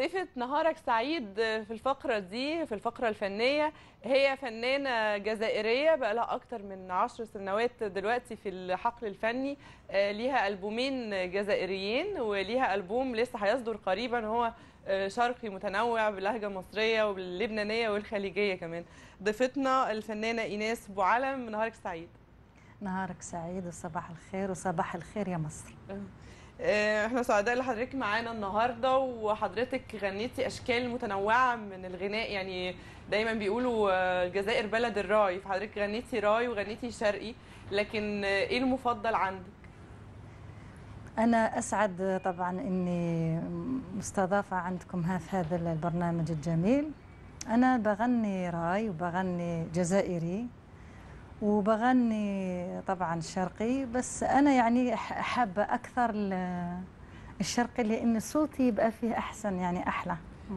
ضيفة نهارك سعيد في الفقرة دي في الفقرة الفنية هي فنانة جزائرية بقى لها أكتر من عشر سنوات دلوقتي في الحقل الفني آه، ليها ألبومين جزائريين وليها ألبوم لسه هيصدر قريبا هو آه، شرقي متنوع باللهجة المصرية واللبنانية والخليجية كمان ضيفتنا الفنانة إيناس بوعلم نهارك سعيد نهارك سعيد وصباح الخير وصباح الخير يا مصر أه. آه، احنا سعداء اللي حضرتك معانا النهارده وحضرتك غنيتي اشكال متنوعه من الغناء يعني دايما بيقولوا الجزائر آه، بلد الراي فحضرتك غنيتي راي وغنيتي شرقي لكن آه، ايه المفضل عندك؟ انا اسعد طبعا اني مستضافه عندكم في هذا البرنامج الجميل انا بغني راي وبغني جزائري وبغني طبعا شرقي بس انا يعني حابه اكثر الشرقي لان صوتي يبقى فيه احسن يعني احلى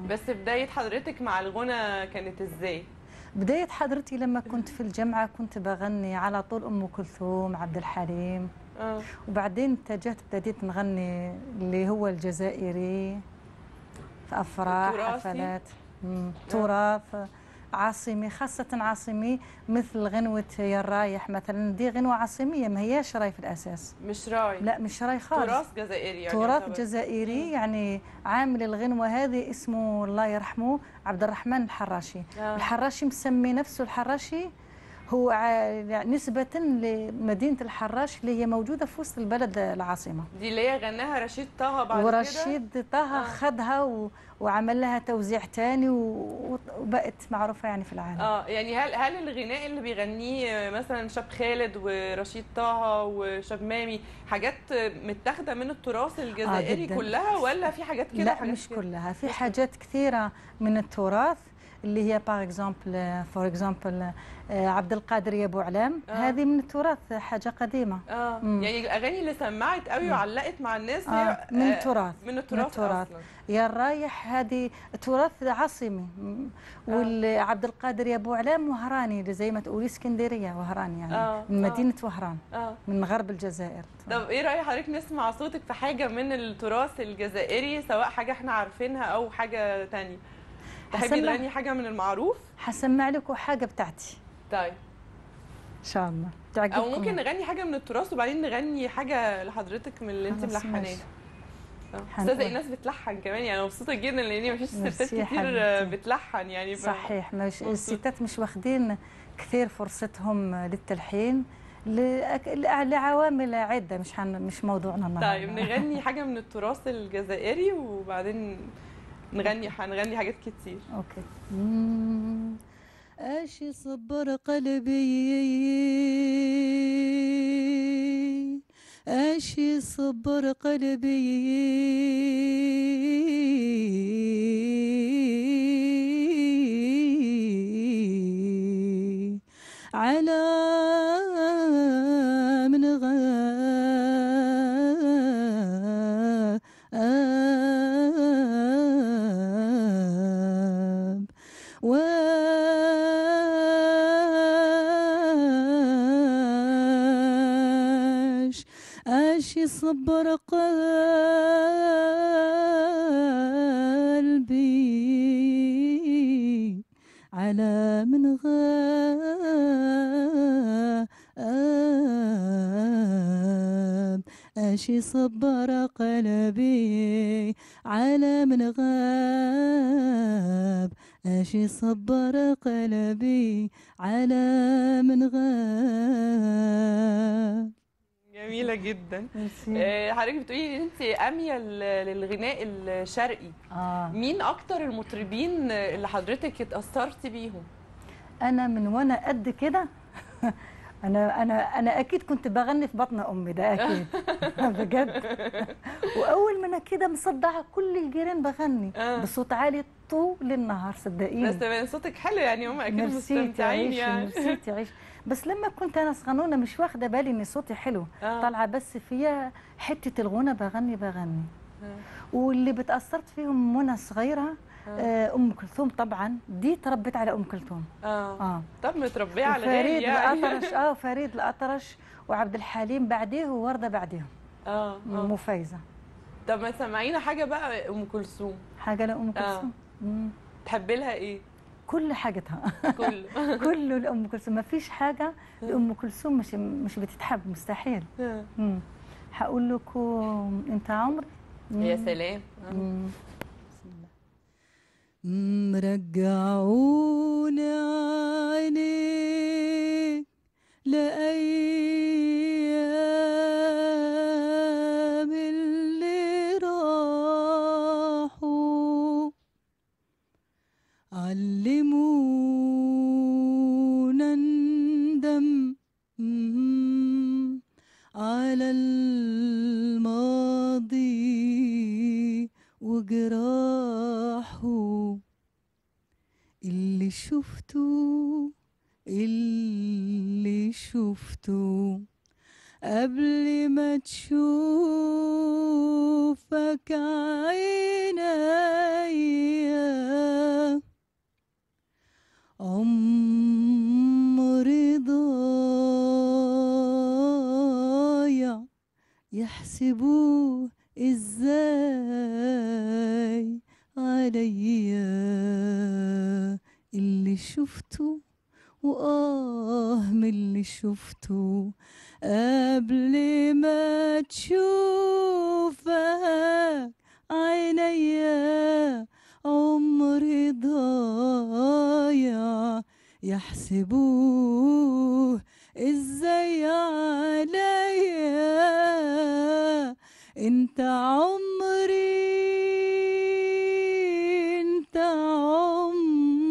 بس بدايه حضرتك مع الغنى كانت ازاي بدايه حضرتي لما كنت في الجامعه كنت بغني على طول ام كلثوم عبد الحليم أوه. وبعدين اتجهت ابتديت نغني اللي هو الجزائري في افراح حفلات آه. تراث عاصمي خاصة عاصمي مثل غنوة يا الرايح مثلا دي غنوة عاصمية ما هياش راي في الأساس مش راي لا مش راي خالص تراث جزائري يعني تراث جزائري يعني عامل الغنوة هذه اسمه الله يرحمه عبد الرحمن الحراشي آه. الحراشي مسمي نفسه الحراشي هو يعني نسبة لمدينة الحراش اللي هي موجودة في وسط البلد العاصمة دي اللي هي غناها رشيد طه بعد ورشيد كده ورشيد طه آه. خدها و... وعمل لها توزيع تاني و... وبقت معروفة يعني في العالم اه يعني هل هل الغناء اللي بيغنيه مثلا شاب خالد ورشيد طه وشاب مامي حاجات متاخدة من التراث آه، الجزائري آه كلها ولا في حاجات كده لا حاجات مش كده؟ كلها في حاجات كثيرة من التراث اللي هي باغ اكزومبل فور اكزومبل عبد القادر يا ابو علام آه. هذه من التراث حاجه قديمه اه يعني الاغاني اللي سمعت قوي وعلقت مع الناس آه. هي من آه، التراث من التراث, من التراث. يا الرايح هذه تراث عاصمي آه. القادر يا ابو علام وهراني زي ما تقولي اسكندريه وهران يعني آه. من مدينه آه. وهران آه. من غرب الجزائر طب ايه راي حضرتك نسمع صوتك في حاجه من التراث الجزائري سواء حاجه احنا عارفينها او حاجه ثانيه تحبي تغني حاجه من المعروف هسمع لكم حاجه بتاعتي طيب ان شاء الله تعجبكم او ممكن نغني حاجه من التراث وبعدين نغني حاجه لحضرتك من اللي انت ملحناه استاذه الناس بتلحن كمان يعني مبسوطه جدا لان مفيش ستات كتير بتلحن يعني ف... صحيح مش الستات مش واخدين كثير فرصتهم للتلحين لعوامل عده مش مش موضوعنا النهارده طيب نغني حاجه من التراث الجزائري وبعدين نغني هنغني حاجات كتير اوكي اشي صبر قلبي اشي صبر قلبي على من غير صبر قلبي على من غاب أشي صبر قلبي على من غاب أشي صبر قلبي على من غاب كبيره جدا آه، حضرتك بتقولي ان انت اميل للغناء الشرقي آه. مين اكتر المطربين اللي حضرتك اتاثرتي بيهم انا من وانا قد كده انا انا انا اكيد كنت بغني في بطن امي ده اكيد بجد واول ما انا كده مصدعه كل الجيران بغني آه. بصوت عالي طول النهار صدقيني بس صوتك حلو يعني هم اكيد مستمتعين يعني ميرسي تعيش بس لما كنت انا صغنونه مش واخده بالي ان صوتي حلو آه. طالعه بس فيها حته الغنى بغني بغني آه. واللي بتاثرت فيهم منى صغيره آه. آه، ام كلثوم طبعا دي تربيت على ام كلثوم اه, آه. طب متربيه على فريد إيه؟ يعني. الاطرش اه فريد الاطرش وعبد الحليم بعديه وورده بعديهم اه, آه. وفايزه طب ما سمعينا حاجه بقى ام كلثوم حاجه لام آه. كلثوم آه. تحبي لها ايه كل حاجتها كله كله لام كلثوم ما فيش حاجه لام كلثوم مش مش بتتحب مستحيل هقول لكم انت عمري يا سلام مرجعوني عينيك لأي شفته اللي شفته قبل ما تشوفك عينيا عمري ضايع يحسبوه ازاي عليا اللي شفته وآه من اللي شفته قبل ما تشوفك عينيا عمري ضايع يحسبوه ازاي عليا انت عمري انت عمري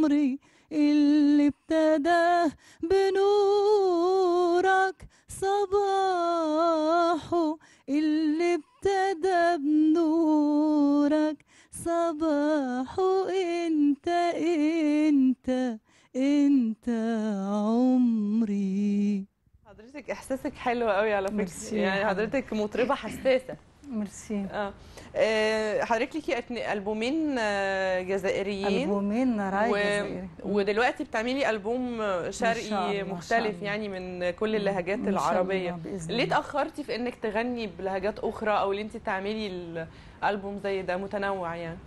عمري اللي ابتدى بنورك صباحه اللي ابتدى بنورك صباحه انت انت انت عمري حضرتك احساسك حلو قوي على فكره يعني حضرتك مطربه حساسه ميرسي اه آه، حضرتك ليكي البومين آه، جزائريين البومين راي و... جزائري ودلوقتي بتعملي البوم شرقي مختلف يعني من كل اللهجات العربيه ليه تاخرتي في انك تغني بلهجات اخرى او ان انت تعملي الالبوم زي ده متنوع يعني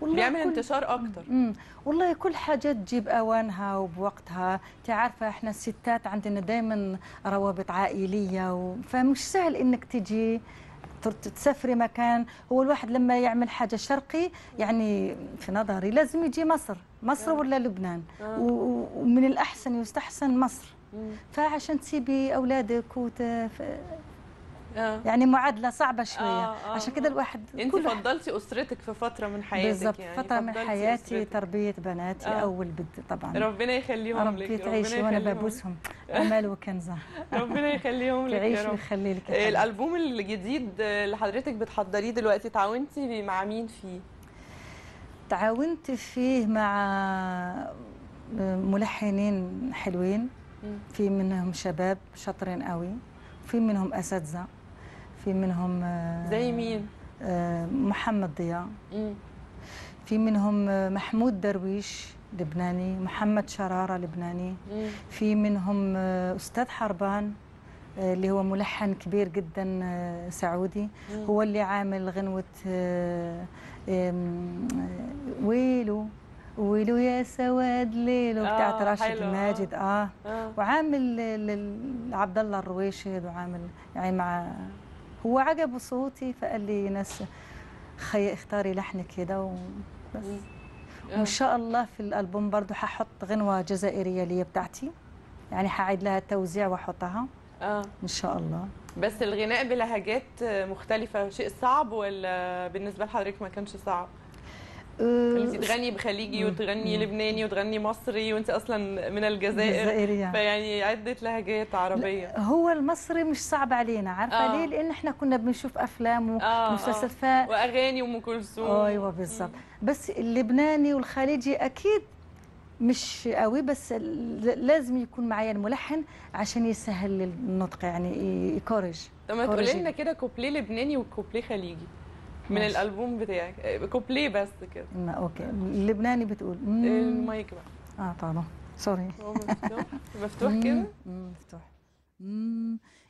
والله بيعمل كل... انتشار اكتر مم. والله كل حاجه تجيب اوانها وبوقتها انت عارفه احنا الستات عندنا دايما روابط عائليه و... فمش سهل انك تجي تسافري مكان هو الواحد لما يعمل حاجة شرقي يعني في نظري لازم يجي مصر مصر آه. ولا لبنان آه. ومن الأحسن يستحسن مصر فعشان تسيبي أولادك وت... آه. يعني معادله صعبه شويه آه آه عشان كده الواحد انت فضلتي اسرتك في فتره من حياتك بالظبط يعني فتره من حياتي أسرتك. تربيه بناتي آه. اول بنت طبعا ربنا يخليهم لك يخليهم وانا ببوسهم امال وكنزه ربنا يخليهم لك رب ويخلي لك آه، الالبوم الجديد اللي حضرتك بتحضريه دلوقتي تعاونتي مع مين فيه تعاونت فيه مع ملحنين حلوين في منهم شباب شاطرين قوي في منهم اساتذه في منهم آه، زي مين آه، محمد ضياء في منهم آه، محمود درويش لبناني محمد شرارة لبناني في منهم أستاذ حربان اللي هو ملحن كبير جدا سعودي هو اللي عامل غنوة ويلو ويلو يا سواد ليلو بتاعت آه راشد الماجد آه, آه وعامل عبد الله الرويشد وعامل يعني مع هو عجبه صوتي فقال لي ناس خي اختاري لحن كده وبس وان شاء الله في الالبوم برضو هحط غنوه جزائريه ليا بتاعتي يعني هعيد لها التوزيع واحطها اه ان شاء الله بس الغناء بلهجات مختلفه شيء صعب ولا بالنسبه لحضرتك ما كانش صعب آه، يعني انت تغني بخليجي وتغني لبناني وتغني مصري وانت اصلا من الجزائر الجزائرية. فيعني عده لهجات عربيه هو المصري مش صعب علينا عارفه آه. ليه لان احنا كنا بنشوف افلام آه، آه. ومسلسلات آه. ف... واغاني وام كلثوم ايوه بالظبط بس اللبناني والخليجي اكيد مش قوي بس لازم يكون معايا الملحن عشان يسهل النطق يعني يكورج طب ما تقولي لنا كده كوبليه لبناني وكوبليه خليجي من ماشي. الالبوم بتاعك آه، كوبليه بس كده ما اوكي اللبناني بتقول آه، المايك بقى اه طبعا سوري هو مفتوح مفتوح كده مفتوح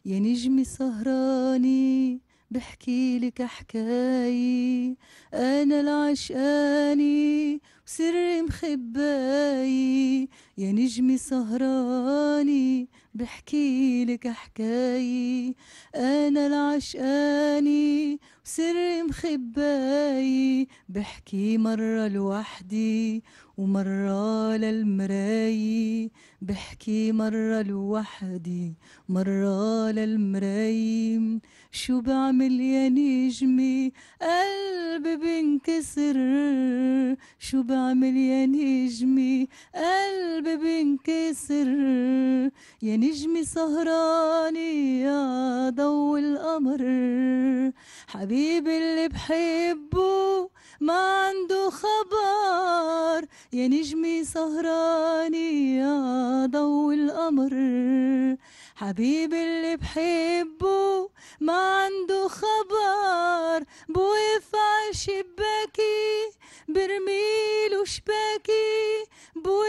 يا نجمي سهراني بحكي لك حكاية أنا العشقاني وسري مخباي يا نجمي سهراني بحكي لك حكاية أنا العشقاني وسر مخباي بحكي مرة لوحدي ومرة للمراي بحكي مرة لوحدي مرة للمراي شو بعمل يا نجمي قلبي بنكسر شو بعمل يا نجمي قلبي القلب بينكسر يا نجمي سهراني يا ضو القمر حبيبي اللي بحبه ما عنده خبر يا نجمي سهراني يا ضو القمر حبيبي اللي بحبه ما عنده خبر بوقف على شباكي برميله شباكي بوقف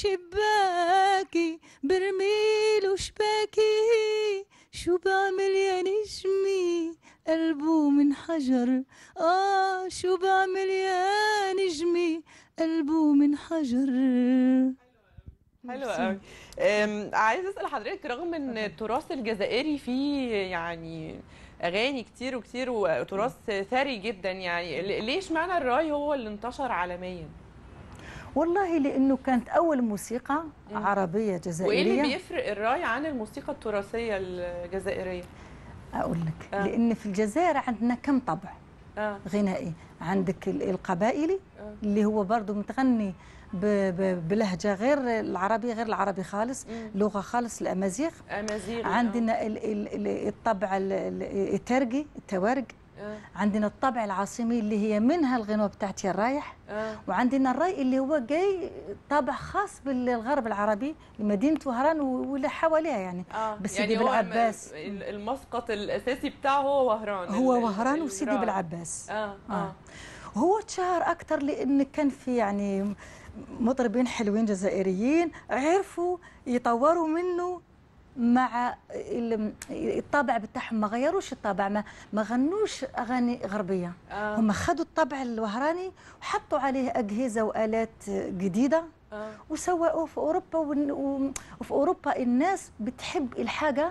شباكي برميل وشباكي شو بعمل يا نجمي قلبه من حجر آه شو بعمل يا نجمي قلبه من حجر حلو قوي عايزه اسال حضرتك رغم ان التراث الجزائري فيه يعني اغاني كتير وكتير وتراث ثري جدا يعني ليش معنى الراي هو اللي انتشر عالميا؟ والله لانه كانت اول موسيقى عربيه جزائريه وايه اللي بيفرق الراي عن الموسيقى التراثيه الجزائريه اقول لك آه. لان في الجزائر عندنا كم طبع آه. غنائي عندك القبائلي آه. اللي هو برضه متغني بلهجه غير العربي غير العربي خالص مم. لغه خالص الامازيغ امازيغ آه. عندنا آه. الطبع الترجي التوارج آه. عندنا الطبع العاصمي اللي هي منها الغنوه بتاعتي الرايح آه. وعندنا الراي اللي هو جاي طابع خاص بالغرب العربي لمدينه وهران واللي حواليها يعني آه. بسيدي يعني بالعباس المسقط الاساسي بتاعه هو وهران هو وهران وسيدي بالعباس آه. آه. آه. هو تشهر اكثر لان كان في يعني مطربين حلوين جزائريين عرفوا يطوروا منه مع الطابع بتاعهم ما غيروش الطابع ما ما غنوش اغاني غربيه آه. هم خدوا الطابع الوهراني وحطوا عليه اجهزه والات جديده آه. وسوقوه في اوروبا وفي اوروبا الناس بتحب الحاجه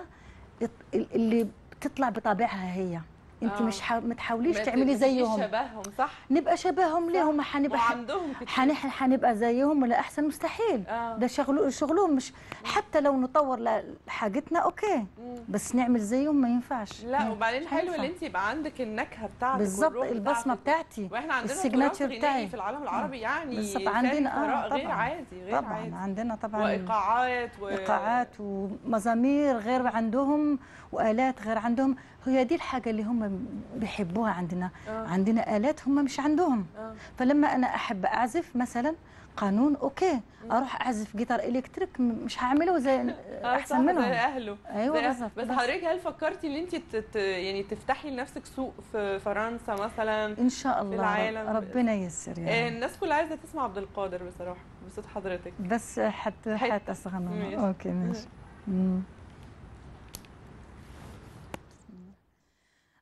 اللي بتطلع بطابعها هي انت آه. مش ما تحاوليش تعملي زيهم شبههم صح نبقى شبههم ليه هم هنبقى وعندهم هنح... هنبقى زيهم ولا احسن مستحيل آه. ده شغل شغلهم مش حتى لو نطور لحاجتنا اوكي مم. بس نعمل زيهم ما ينفعش لا مم. وبعدين حلو ان انت يبقى عندك النكهه بتاعتك بالظبط البصمه بتاعتي واحنا عندنا السيجناتشر بتاعي في العالم العربي مم. يعني بالظبط عندنا آه غير طبعًا. عادي غير طبعا عادي. عندنا طبعا وايقاعات وايقاعات ومزامير غير عندهم والات غير عندهم هي دي الحاجه اللي هم بيحبوها عندنا أوه. عندنا آلات هم مش عندهم أوه. فلما أنا أحب أعزف مثلا قانون أوكي أروح أعزف جيتار إلكتريك مش هعمله زي آه، أحسن منهم زي أهله أيوة بالظبط بس حضرتك هل فكرتي إن أنت يعني تفتحي لنفسك سوق في فرنسا مثلا إن شاء الله في العالم ربنا ييسر يعني الناس كلها عايزة تسمع عبد القادر بصراحة بصوت حضرتك بس حتى حتى أوكي ماشي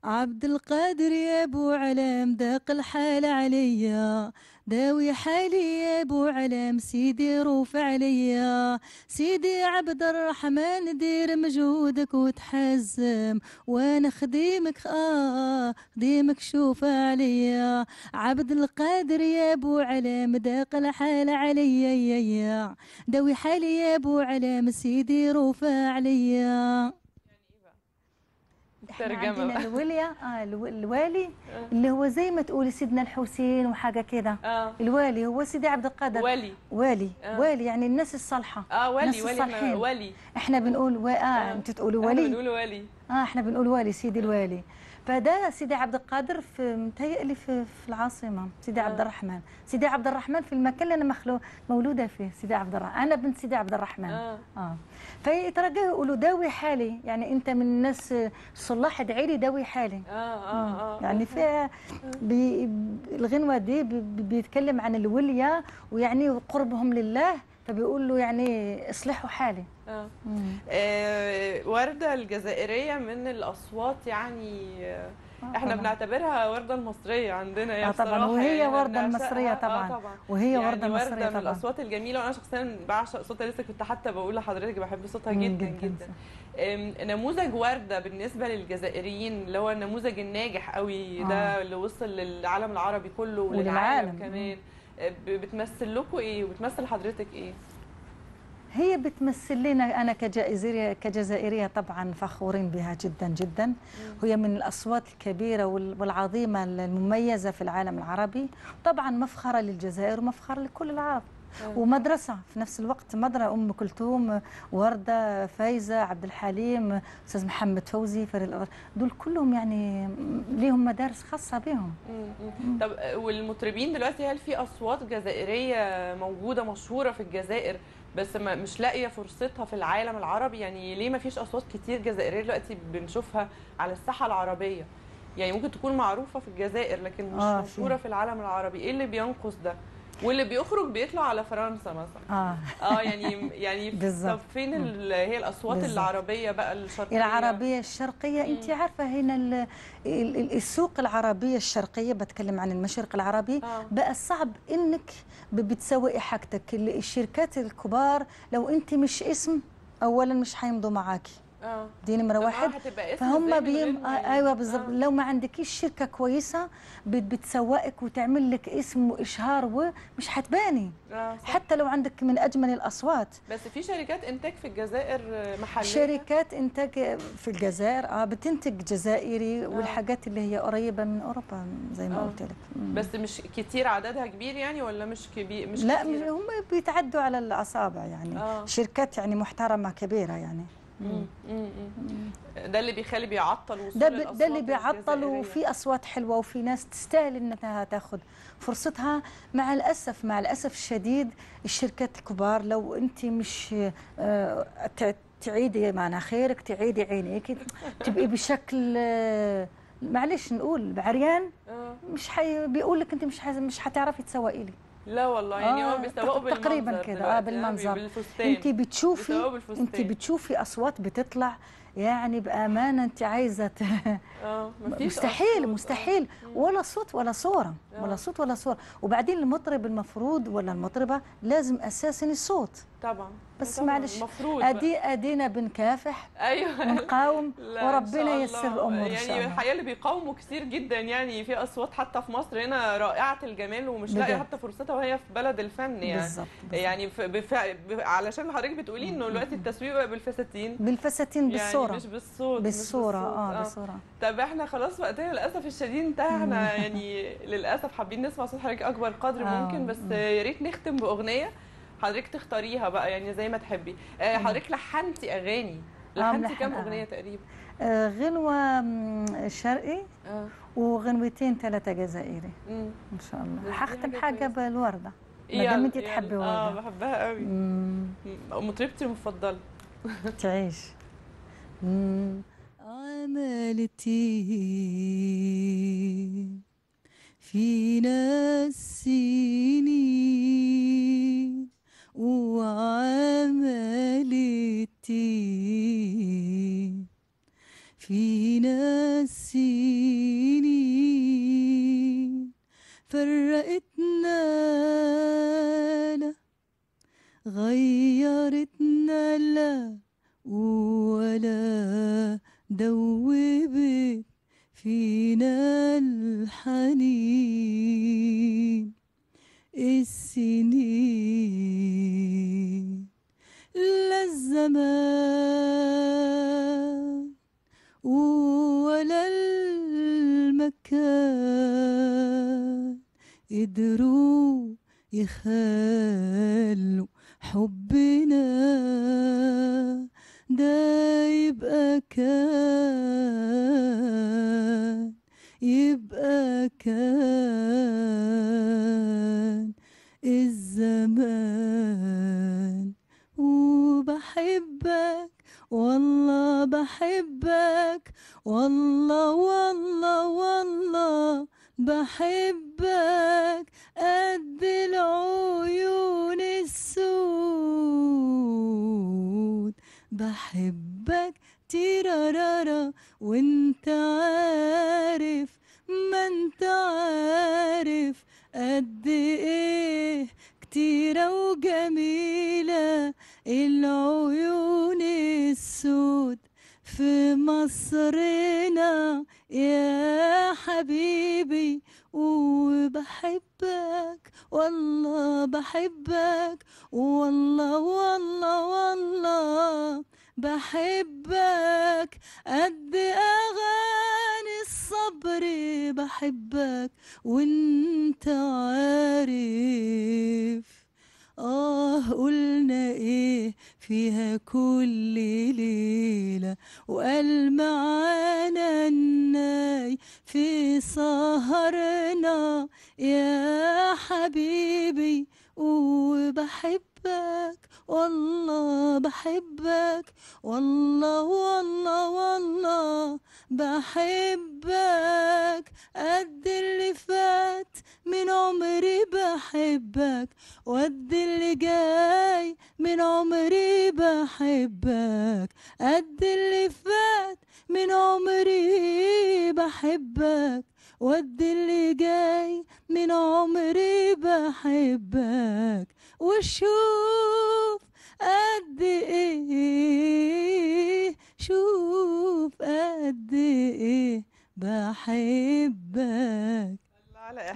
عبد القادر يا ابو علام داق الحال عليا داوي حالي يا ابو علام سيدي روف عليا سيدي عبد الرحمن دير مجهودك وتحزم وانا خديمك اه خديمك شوف عليا عبد القادر يا ابو علام داق الحال عليا داوي حالي يا ابو علام سيدي روف عليا ترجمة عندنا الولية آه الوالي آه. اللي هو زي ما تقولي سيدنا الحسين وحاجة كده آه. الوالي هو سيدي عبد القادر والي والي آه. والي يعني الناس الصالحة اه والي الناس والي والي احنا بنقول و... اه, آه. انت تقولي ولي بنقول والي اه احنا بنقول والي سيدي الوالي فده سيدي عبد القادر في متهيألي في, في العاصمه سيدي عبد آه. الرحمن سيدي عبد الرحمن في المكان اللي انا مخلو مولوده فيه سيدي عبد الرحمن انا بنت سيدي عبد الرحمن اه, آه. فيترجى يقولوا داوي حالي يعني انت من الناس صلاح ادعي لي داوي حالي اه اه, آه. آه. يعني فيها آه. بي الغنوه دي بيتكلم عن الوليه ويعني قربهم لله فبيقول له يعني اصلحوا حالي آه. آه ورده الجزائريه من الاصوات يعني آه احنا طبعًا. بنعتبرها ورده المصريه عندنا يعني آه طبعا وهي يعني ورده المصريه آه، آه، طبعا. طبعا وهي يعني ورده المصريه طبعا من الاصوات الجميله وانا شخصيا بعشق صوتها لسه كنت حتى بقول لحضرتك بحب صوتها جدا جدا, جداً. نموذج ورده بالنسبه للجزائريين اللي هو النموذج الناجح قوي ده آه. اللي وصل للعالم العربي كله وللعالم كمان بتمثل لكم ايه وبتمثل حضرتك ايه هي بتمثل لنا انا كجزائريه كجزائريه طبعا فخورين بها جدا جدا هي من الاصوات الكبيره والعظيمه المميزه في العالم العربي طبعا مفخره للجزائر ومفخره لكل العرب إيه. ومدرسه في نفس الوقت مدرسه ام كلثوم ورده فايزه عبد الحليم استاذ محمد فوزي فريد دول كلهم يعني ليهم مدارس خاصه بهم إيه، إيه. طب والمطربين دلوقتي هل في اصوات جزائريه موجوده مشهوره في الجزائر بس ما مش لاقيه فرصتها في العالم العربي يعني ليه ما فيش اصوات كتير جزائريه دلوقتي بنشوفها على الساحه العربيه يعني ممكن تكون معروفه في الجزائر لكن مش آه مشهوره في العالم العربي ايه اللي بينقص ده واللي بيخرج بيطلع على فرنسا مثلا اه اه يعني يعني طب فين هي الاصوات بالزبط. العربيه بقى الشرقيه العربيه الشرقيه مم. انت عارفه هنا السوق العربيه الشرقيه بتكلم عن المشرق العربي آه. بقى صعب انك بتسوي حاجتك الشركات الكبار لو انت مش اسم اولا مش هيمضوا معاكي اه دي نمره آه، واحد فهم بيم يعني. ايوه بالظبط آه. لو ما عندكيش شركه كويسه بتسوقك وتعمل لك اسم واشهار ومش هتباني آه حتى لو عندك من اجمل الاصوات بس في شركات انتاج في الجزائر محليه شركات انتاج في الجزائر اه بتنتج جزائري آه. والحاجات اللي هي قريبه من اوروبا زي ما آه. قلت لك بس مش كتير عددها كبير يعني ولا مش كبير مش لا كتير. هم بيتعدوا على الاصابع يعني آه. شركات يعني محترمه كبيره يعني ده اللي بيخلي بيعطل وصول ده, ب... الاصوات ده اللي بيعطل وفي اصوات حلوه وفي ناس تستاهل انها تاخذ فرصتها مع الاسف مع الاسف الشديد الشركات الكبار لو انت مش آه، تعيدي معنا خيرك تعيدي عينيك تبقي بشكل آه، معلش نقول عريان آه. مش حي بيقول لك انت مش مش حتعرفي تسوقي لي لا والله يعني هم آه، بيسوقوا بالمنظر تقريبا كده اه بالمنظر يعني انت بتشوفي انت بتشوفي اصوات بتطلع يعني بامانه انت عايزه اه مستحيل مستحيل آه. ولا صوت ولا صوره آه. ولا صوت ولا صوره وبعدين المطرب المفروض ولا المطربه لازم اساسا الصوت طبعا بس معلش ادي ادينا بنكافح ايوه ونقاوم وربنا ييسر الامور يعني شاء الله. الحقيقه اللي بيقاوموا كتير جدا يعني في اصوات حتى في مصر هنا رائعه الجمال ومش لاقيه حتى فرصتها وهي في بلد الفن يعني بالزبط بالزبط. يعني بف... علشان حضرتك بتقولي انه دلوقتي التسويق بقى بالفساتين بالفساتين بالصوت يعني بالصوره مش بالصوت بالصوره آه،, اه بالصوره طب احنا خلاص وقتنا للاسف الشديد انتهى احنا يعني للاسف حابين نسمع صوت حضرتك اكبر قدر آه. ممكن بس يا ريت نختم باغنيه حضرتك تختاريها بقى يعني زي ما تحبي آه، حضرتك لحنتي اغاني آه، لحنتي كام اغنيه تقريبا غنوه شرقي آه. وغنوتين ثلاثه جزائري مم. ان شاء الله هختم يعني حاجه بالورده ما انت تحبي ورده اه بحبها قوي مطربتي المفضله تعيش عملتي في نفسي وعملتي في نفسي فرقتنا لا غير كان يبقى كان الزمان وبحبك والله بحبك والله والله والله بحبك قد العيون السود بحبك تيرارارا وانت عارف ما انت عارف قد ايه كتيرة وجميلة العيون السود في مصرنا يا حبيبي وبحبك والله بحبك والله والله والله بحبك قد أغاني الصبر بحبك وانت عارف آه قلنا إيه فيها كل ليلة وقال معانا الناي في سهرنا يا حبيبي وبحبك والله بحبك والله والله والله بحب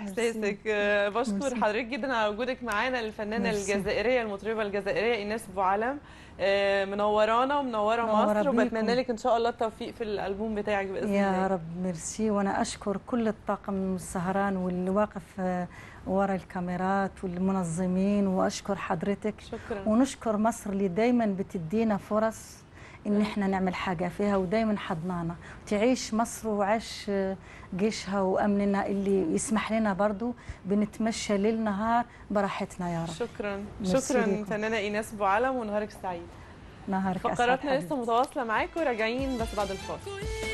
احساسك آه، بشكر حضرتك جدا على وجودك معانا الفنانه مرسي. الجزائريه المطربه الجزائريه ايناس بوعلم آه، منورانا ومنوره مصر وبتمنى لك ان شاء الله التوفيق في الالبوم بتاعك باذن الله يا رب ميرسي وانا اشكر كل الطاقم السهران واللي واقف آه، ورا الكاميرات والمنظمين واشكر حضرتك شكرا ونشكر مصر اللي دايما بتدينا فرص ان احنا نعمل حاجه فيها ودايما حضنانا تعيش مصر وعاش آه، جيشها وامننا اللي يسمح لنا برضو بنتمشى ليل نهار براحتنا يا رب شكرا شكرا فنانه ايناس ابو علم ونهارك سعيد نهارك فقراتنا لسه متواصله معاكم راجعين بس بعد الفاصل